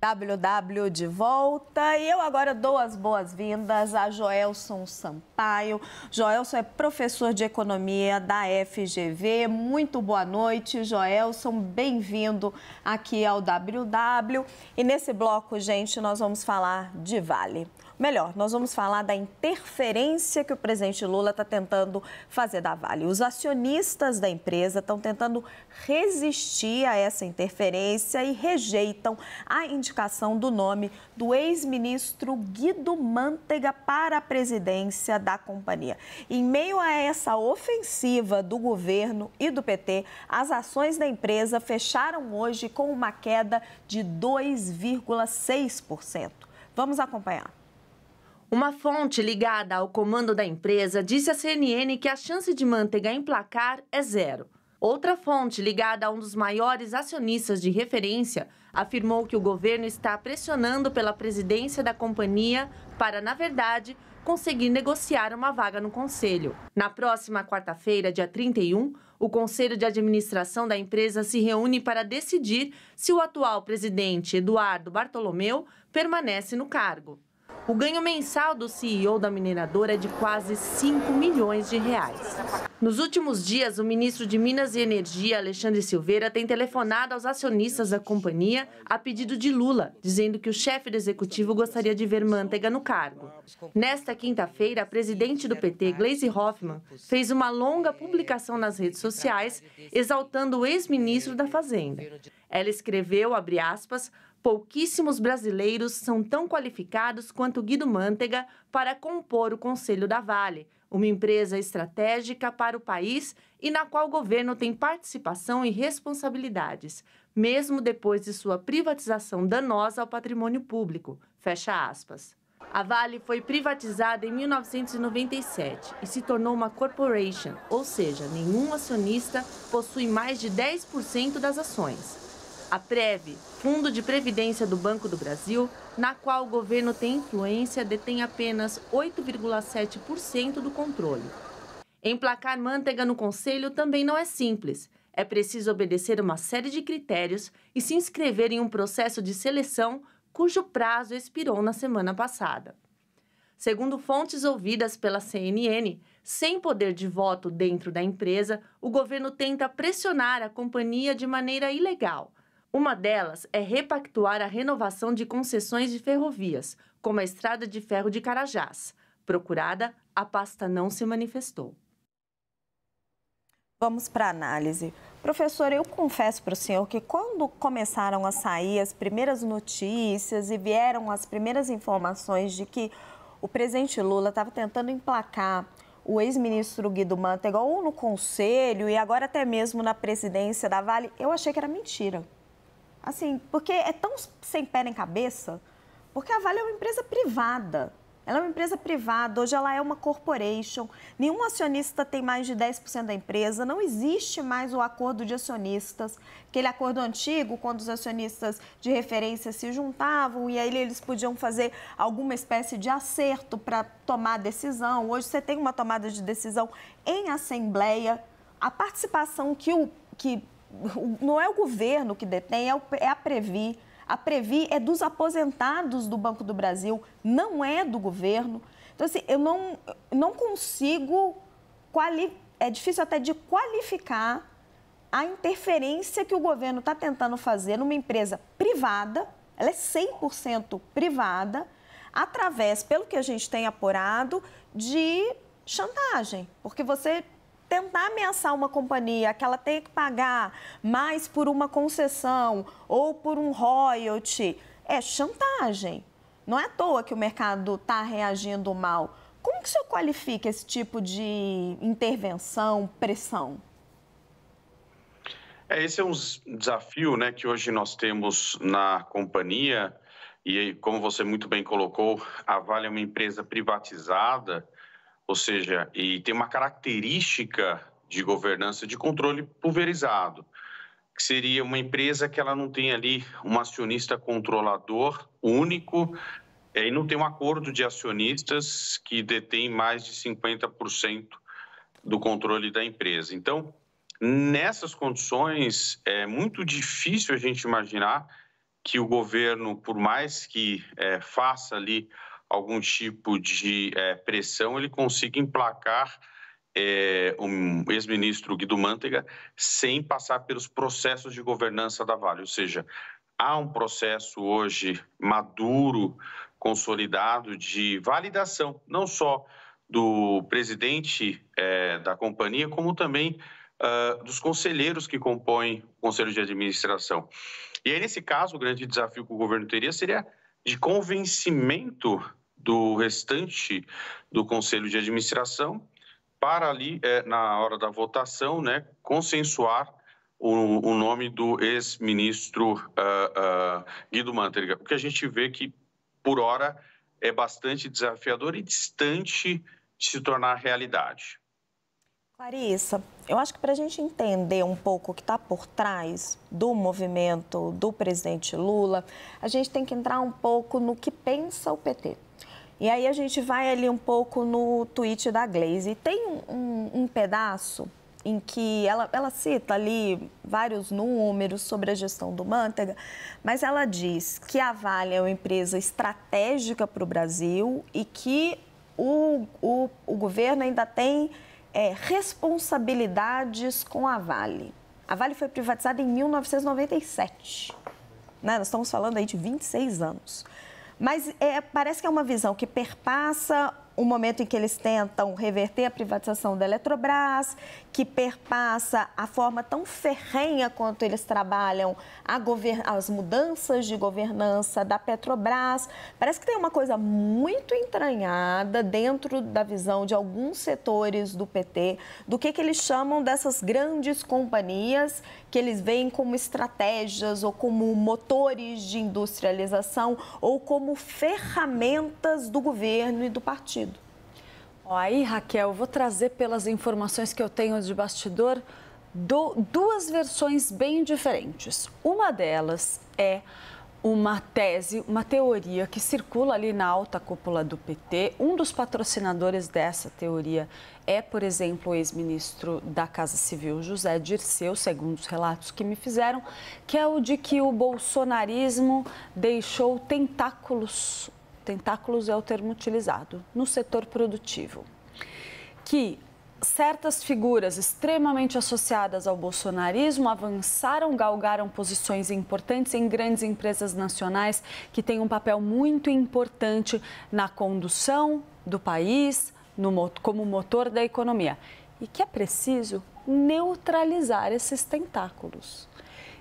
WW de volta e eu agora dou as boas-vindas a Joelson Sampaio. Joelson é professor de economia da FGV. Muito boa noite, Joelson. Bem-vindo aqui ao WW. E nesse bloco, gente, nós vamos falar de Vale. Melhor, nós vamos falar da interferência que o presidente Lula está tentando fazer da Vale. Os acionistas da empresa estão tentando resistir a essa interferência e rejeitam a indicação do nome do ex-ministro Guido Mantega para a presidência da companhia. Em meio a essa ofensiva do governo e do PT, as ações da empresa fecharam hoje com uma queda de 2,6%. Vamos acompanhar. Uma fonte ligada ao comando da empresa disse à CNN que a chance de Manteiga emplacar é zero. Outra fonte ligada a um dos maiores acionistas de referência afirmou que o governo está pressionando pela presidência da companhia para, na verdade, conseguir negociar uma vaga no conselho. Na próxima quarta-feira, dia 31, o conselho de administração da empresa se reúne para decidir se o atual presidente Eduardo Bartolomeu permanece no cargo. O ganho mensal do CEO da mineradora é de quase 5 milhões de reais. Nos últimos dias, o ministro de Minas e Energia, Alexandre Silveira, tem telefonado aos acionistas da companhia a pedido de Lula, dizendo que o chefe do executivo gostaria de ver Manteiga no cargo. Nesta quinta-feira, a presidente do PT, Gleisi Hoffmann, fez uma longa publicação nas redes sociais exaltando o ex-ministro da Fazenda. Ela escreveu, abre aspas, pouquíssimos brasileiros são tão qualificados quanto Guido Mantega para compor o Conselho da Vale, uma empresa estratégica para o país e na qual o governo tem participação e responsabilidades, mesmo depois de sua privatização danosa ao patrimônio público. Fecha aspas. A Vale foi privatizada em 1997 e se tornou uma corporation, ou seja, nenhum acionista possui mais de 10% das ações a PREV, Fundo de Previdência do Banco do Brasil, na qual o governo tem influência, detém apenas 8,7% do controle. Emplacar manteiga no conselho também não é simples. É preciso obedecer uma série de critérios e se inscrever em um processo de seleção cujo prazo expirou na semana passada. Segundo fontes ouvidas pela CNN, sem poder de voto dentro da empresa, o governo tenta pressionar a companhia de maneira ilegal, uma delas é repactuar a renovação de concessões de ferrovias, como a Estrada de Ferro de Carajás. Procurada, a pasta não se manifestou. Vamos para a análise. Professor, eu confesso para o senhor que quando começaram a sair as primeiras notícias e vieram as primeiras informações de que o presidente Lula estava tentando emplacar o ex-ministro Guido Mantega ou no conselho e agora até mesmo na presidência da Vale, eu achei que era mentira. Assim, porque é tão sem pé nem cabeça, porque a Vale é uma empresa privada. Ela é uma empresa privada, hoje ela é uma corporation. Nenhum acionista tem mais de 10% da empresa, não existe mais o acordo de acionistas, aquele acordo antigo, quando os acionistas de referência se juntavam e aí eles podiam fazer alguma espécie de acerto para tomar decisão. Hoje você tem uma tomada de decisão em assembleia. A participação que o que não é o governo que detém, é, é a Previ. A Previ é dos aposentados do Banco do Brasil, não é do governo. Então, assim, eu não, não consigo. Quali... É difícil até de qualificar a interferência que o governo está tentando fazer numa empresa privada, ela é 100% privada, através, pelo que a gente tem apurado, de chantagem. Porque você tentar ameaçar uma companhia que ela tem que pagar mais por uma concessão ou por um royalty é chantagem. Não é à toa que o mercado está reagindo mal. Como que o senhor qualifica esse tipo de intervenção, pressão? É, esse é um desafio né, que hoje nós temos na companhia. E como você muito bem colocou, a Vale é uma empresa privatizada ou seja, e tem uma característica de governança de controle pulverizado, que seria uma empresa que ela não tem ali um acionista controlador único e não tem um acordo de acionistas que detém mais de 50% do controle da empresa. Então, nessas condições, é muito difícil a gente imaginar que o governo, por mais que é, faça ali algum tipo de é, pressão, ele consiga emplacar é, um ex-ministro Guido Mantega sem passar pelos processos de governança da Vale. Ou seja, há um processo hoje maduro, consolidado de validação, não só do presidente é, da companhia, como também uh, dos conselheiros que compõem o conselho de administração. E aí, nesse caso, o grande desafio que o governo teria seria de convencimento do restante do conselho de administração para ali, é, na hora da votação, né, consensuar o, o nome do ex-ministro uh, uh, Guido Mantega. porque a gente vê que, por hora, é bastante desafiador e distante de se tornar realidade. Clarissa, eu acho que para a gente entender um pouco o que está por trás do movimento do presidente Lula, a gente tem que entrar um pouco no que pensa o PT. E aí a gente vai ali um pouco no tweet da Glaze. Tem um, um pedaço em que ela, ela cita ali vários números sobre a gestão do Manteiga, mas ela diz que a Vale é uma empresa estratégica para o Brasil e que o, o, o governo ainda tem é, responsabilidades com a Vale. A Vale foi privatizada em 1997. Né? Nós estamos falando aí de 26 anos. Mas é, parece que é uma visão que perpassa o momento em que eles tentam reverter a privatização da Eletrobras, que perpassa a forma tão ferrenha quanto eles trabalham as mudanças de governança da Petrobras. Parece que tem uma coisa muito entranhada dentro da visão de alguns setores do PT, do que, que eles chamam dessas grandes companhias que eles veem como estratégias ou como motores de industrialização ou como ferramentas do governo e do partido aí, Raquel, vou trazer pelas informações que eu tenho de bastidor do, duas versões bem diferentes. Uma delas é uma tese, uma teoria que circula ali na alta cúpula do PT. Um dos patrocinadores dessa teoria é, por exemplo, o ex-ministro da Casa Civil, José Dirceu, segundo os relatos que me fizeram, que é o de que o bolsonarismo deixou tentáculos tentáculos é o termo utilizado, no setor produtivo, que certas figuras extremamente associadas ao bolsonarismo avançaram, galgaram posições importantes em grandes empresas nacionais que têm um papel muito importante na condução do país, no, como motor da economia. E que é preciso neutralizar esses tentáculos.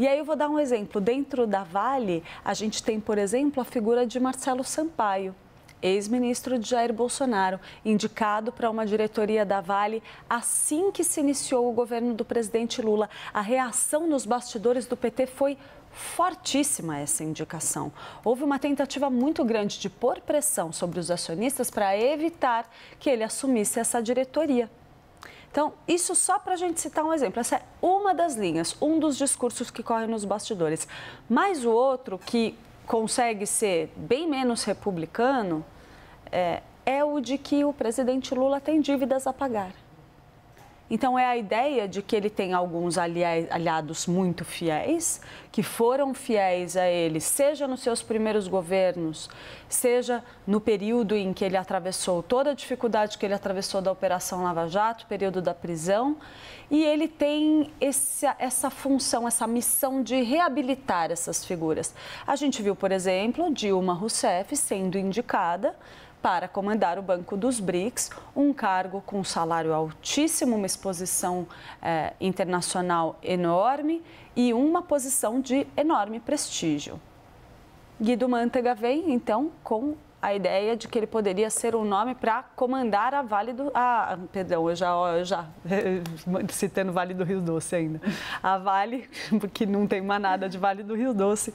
E aí eu vou dar um exemplo. Dentro da Vale, a gente tem, por exemplo, a figura de Marcelo Sampaio, ex-ministro de Jair Bolsonaro, indicado para uma diretoria da Vale assim que se iniciou o governo do presidente Lula. A reação nos bastidores do PT foi fortíssima essa indicação. Houve uma tentativa muito grande de pôr pressão sobre os acionistas para evitar que ele assumisse essa diretoria. Então, isso só para a gente citar um exemplo. Essa é uma das linhas, um dos discursos que correm nos bastidores. Mas o outro, que consegue ser bem menos republicano, é, é o de que o presidente Lula tem dívidas a pagar. Então, é a ideia de que ele tem alguns aliados muito fiéis, que foram fiéis a ele, seja nos seus primeiros governos, seja no período em que ele atravessou toda a dificuldade que ele atravessou da Operação Lava Jato, período da prisão, e ele tem essa, essa função, essa missão de reabilitar essas figuras. A gente viu, por exemplo, Dilma Rousseff sendo indicada para comandar o Banco dos BRICS, um cargo com um salário altíssimo, uma exposição eh, internacional enorme e uma posição de enorme prestígio. Guido Mantega vem, então, com a ideia de que ele poderia ser um nome para comandar a Vale do... Ah, perdão, eu já, eu já citando Vale do Rio Doce ainda. A Vale, porque não tem mais nada de Vale do Rio Doce,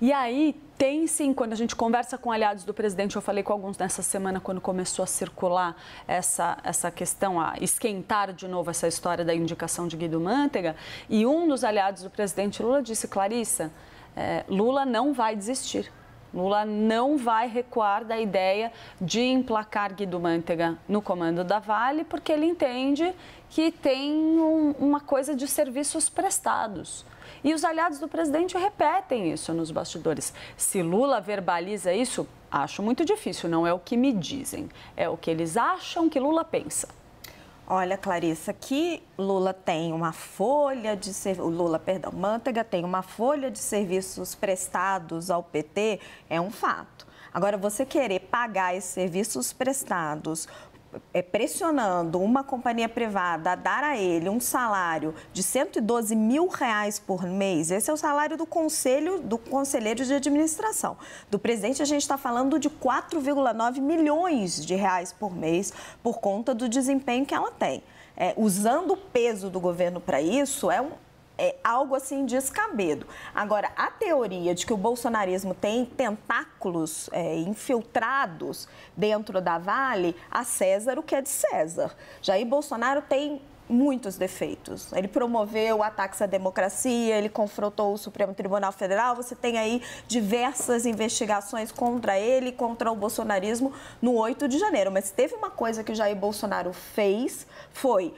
e aí tem sim, quando a gente conversa com aliados do presidente, eu falei com alguns nessa semana quando começou a circular essa, essa questão, a esquentar de novo essa história da indicação de Guido Mantega, e um dos aliados do presidente Lula disse, Clarissa, é, Lula não vai desistir. Lula não vai recuar da ideia de emplacar Guido Mantega no comando da Vale, porque ele entende que tem um, uma coisa de serviços prestados. E os aliados do presidente repetem isso nos bastidores. Se Lula verbaliza isso, acho muito difícil, não é o que me dizem, é o que eles acham que Lula pensa. Olha, Clarissa, que Lula tem uma folha de Lula, perdão, Manteiga tem uma folha de serviços prestados ao PT é um fato. Agora, você querer pagar esses serviços prestados é, pressionando uma companhia privada a dar a ele um salário de 112 mil reais por mês, esse é o salário do conselho, do conselheiro de administração. Do presidente, a gente está falando de 4,9 milhões de reais por mês por conta do desempenho que ela tem. É, usando o peso do governo para isso é um é algo assim descabido. Agora, a teoria de que o bolsonarismo tem tentáculos é, infiltrados dentro da Vale, a César o que é de César. Jair Bolsonaro tem muitos defeitos. Ele promoveu ataques à democracia, ele confrontou o Supremo Tribunal Federal. Você tem aí diversas investigações contra ele, contra o bolsonarismo no 8 de janeiro. Mas teve uma coisa que Jair Bolsonaro fez, foi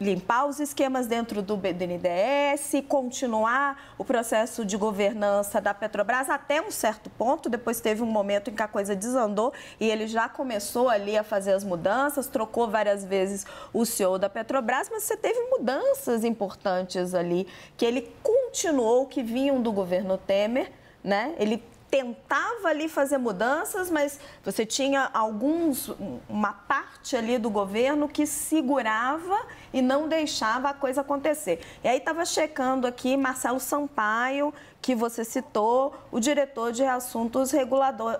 limpar os esquemas dentro do BNDES, continuar o processo de governança da Petrobras até um certo ponto. Depois teve um momento em que a coisa desandou e ele já começou ali a fazer as mudanças, trocou várias vezes o CEO da Petrobras, mas você teve mudanças importantes ali que ele continuou que vinham do governo Temer, né? Ele tentava ali fazer mudanças, mas você tinha alguns, uma parte ali do governo que segurava e não deixava a coisa acontecer. E aí estava checando aqui Marcelo Sampaio, que você citou, o diretor de assuntos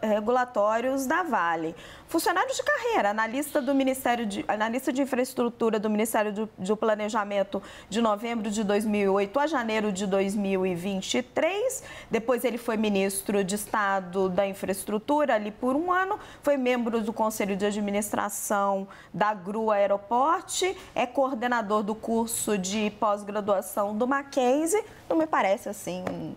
regulatórios da Vale. Funcionário de carreira, analista do Ministério de, analista de Infraestrutura do Ministério do, do Planejamento de novembro de 2008 a janeiro de 2023. Depois ele foi ministro de Estado da Infraestrutura ali por um ano, foi membro do Conselho de Administração da Grua Aeroporte, é coordenador do curso de pós-graduação do Mackenzie. Não me parece assim um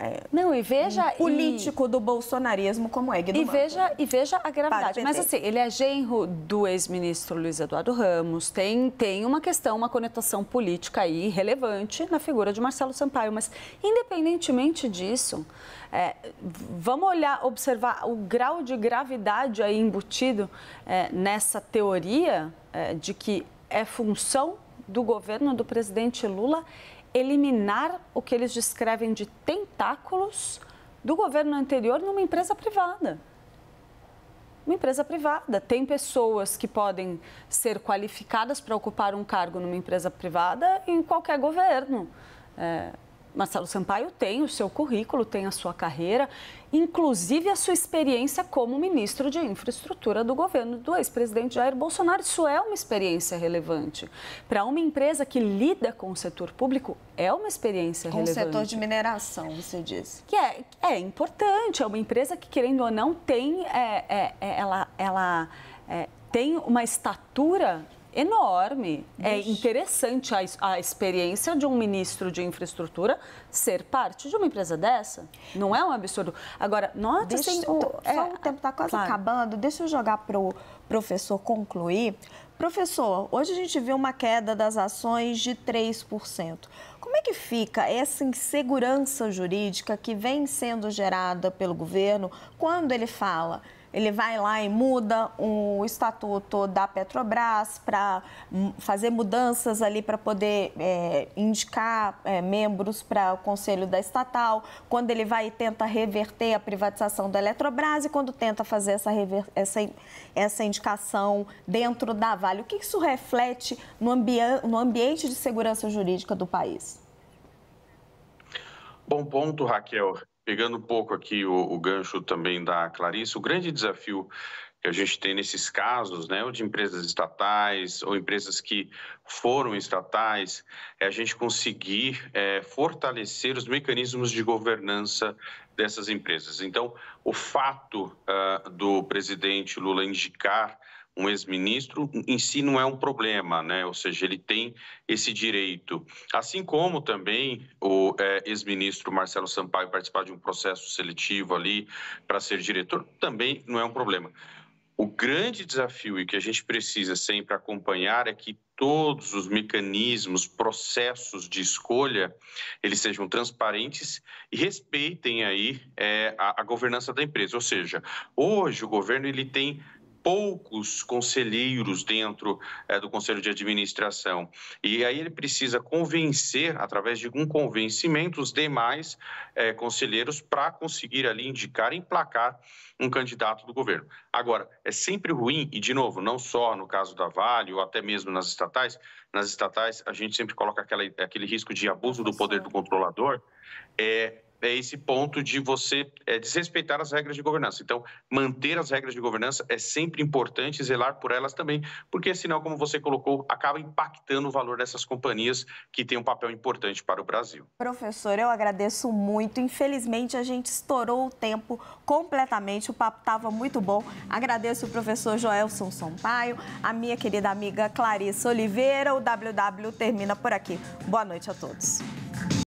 é, não, e veja. Um político e, do bolsonarismo como é, Guido e veja E veja a gravidade. Mas assim, ele é genro do ex-ministro Luiz Eduardo Ramos, tem, tem uma questão, uma conotação política aí relevante na figura de Marcelo Sampaio. Mas, independentemente disso, é, vamos olhar, observar o grau de gravidade aí embutido é, nessa teoria é, de que é função do governo do presidente Lula eliminar o que eles descrevem de tentáculos do governo anterior numa empresa privada. Uma empresa privada. Tem pessoas que podem ser qualificadas para ocupar um cargo numa empresa privada em qualquer governo. É, Marcelo Sampaio tem o seu currículo, tem a sua carreira, inclusive a sua experiência como ministro de infraestrutura do governo do ex-presidente Jair Bolsonaro. Isso é uma experiência relevante. Para uma empresa que lida com o setor público, é uma experiência com relevante. Com o setor de mineração, você disse. Que é, é importante, é uma empresa que, querendo ou não, tem, é, é, é ela, ela é, tem uma estatura enorme. É interessante a, a, experiência de um ministro de infraestrutura ser parte de uma empresa dessa. Não é um absurdo. Agora, nota deixa, assim, o, é, só o tempo está quase claro. acabando. Deixa eu jogar para o professor concluir. Professor, hoje a gente viu uma queda das ações de 3%. Como é que fica essa insegurança jurídica que vem sendo gerada pelo governo quando ele fala ele vai lá e muda o estatuto da Petrobras para fazer mudanças ali para poder é, indicar é, membros para o conselho da estatal, quando ele vai e tenta reverter a privatização da Eletrobras e quando tenta fazer essa, rever... essa, essa indicação dentro da Vale. O que isso reflete no, ambi... no ambiente de segurança jurídica do país? Bom ponto, Raquel. Pegando um pouco aqui o, o gancho também da Clarice, o grande desafio que a gente tem nesses casos, né, ou de empresas estatais, ou empresas que foram estatais, é a gente conseguir é, fortalecer os mecanismos de governança dessas empresas. Então, o fato uh, do presidente Lula indicar um ex-ministro em si não é um problema, né? Ou seja, ele tem esse direito. Assim como também o é, ex-ministro Marcelo Sampaio participar de um processo seletivo ali para ser diretor, também não é um problema. O grande desafio e que a gente precisa sempre acompanhar é que todos os mecanismos, processos de escolha, eles sejam transparentes e respeitem aí é, a, a governança da empresa. Ou seja, hoje o governo ele tem poucos conselheiros dentro é, do conselho de administração. E aí ele precisa convencer, através de um convencimento, os demais é, conselheiros para conseguir ali indicar e emplacar um candidato do governo. Agora, é sempre ruim, e de novo, não só no caso da Vale ou até mesmo nas estatais, nas estatais a gente sempre coloca aquela, aquele risco de abuso do poder do controlador, é é esse ponto de você é, desrespeitar as regras de governança. Então, manter as regras de governança é sempre importante, zelar por elas também, porque senão, como você colocou, acaba impactando o valor dessas companhias que têm um papel importante para o Brasil. Professor, eu agradeço muito. Infelizmente, a gente estourou o tempo completamente, o papo estava muito bom. Agradeço o professor Joelson Sampaio, a minha querida amiga Clarissa Oliveira. O WW termina por aqui. Boa noite a todos.